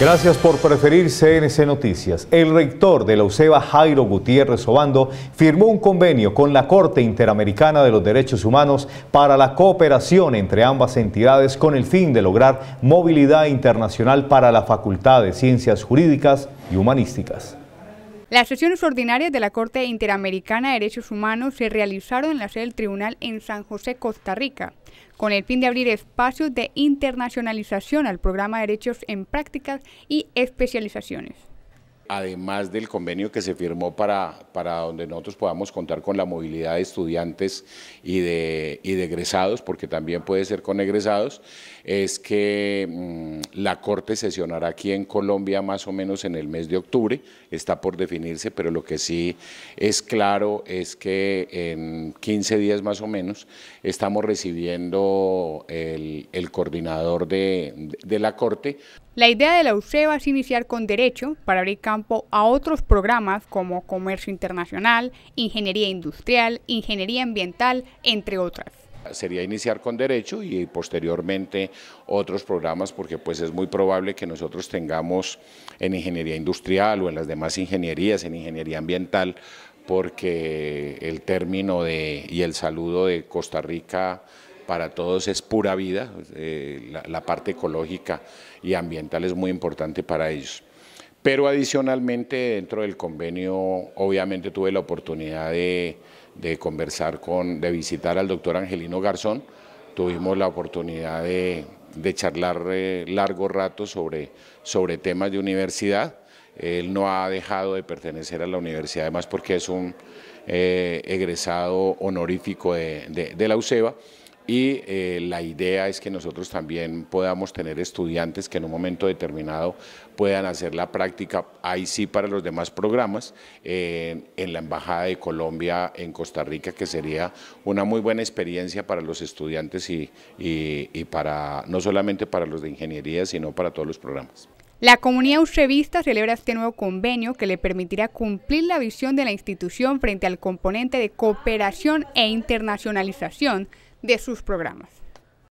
Gracias por preferir CNC Noticias. El rector de la UCEBA, Jairo Gutiérrez Obando, firmó un convenio con la Corte Interamericana de los Derechos Humanos para la cooperación entre ambas entidades con el fin de lograr movilidad internacional para la Facultad de Ciencias Jurídicas y Humanísticas. Las sesiones ordinarias de la Corte Interamericana de Derechos Humanos se realizaron en la sede del tribunal en San José, Costa Rica, con el fin de abrir espacios de internacionalización al programa de Derechos en Prácticas y Especializaciones además del convenio que se firmó para, para donde nosotros podamos contar con la movilidad de estudiantes y de, de egresados, porque también puede ser con egresados, es que mm, la Corte sesionará aquí en Colombia más o menos en el mes de octubre, está por definirse, pero lo que sí es claro es que en 15 días más o menos estamos recibiendo el, coordinador de, la Corte. La idea de la e va es iniciar con derecho para abrir campos a otros programas como comercio internacional, ingeniería industrial, ingeniería ambiental, entre otras sería iniciar con derecho y posteriormente otros programas porque pues es muy probable que nosotros tengamos en ingeniería industrial o en las demás ingenierías, en ingeniería ambiental, porque el término de, y el saludo de Costa Rica para todos es pura vida, eh, la parte ecológica y ambiental es muy importante para ellos. Pero adicionalmente dentro del convenio, obviamente tuve la oportunidad de, conversar con, de visitar al doctor Angelino Garzón, tuvimos la oportunidad de, charlar eh, largo rato sobre, temas de universidad. Él no ha dejado de pertenecer a la universidad, además porque es un eh, egresado honorífico de, de, la UCEBA y eh, la idea es que nosotros también podamos tener estudiantes que en un momento determinado puedan hacer la práctica, ahí sí para los demás programas, en la Embajada de Colombia en Costa Rica, que sería una muy buena experiencia para los estudiantes y, para no solamente para los de ingeniería, sino para todos los programas. La comunidad usrevista celebra este nuevo convenio que le permitirá cumplir la visión de la institución frente al componente de cooperación e internacionalización de sus programas.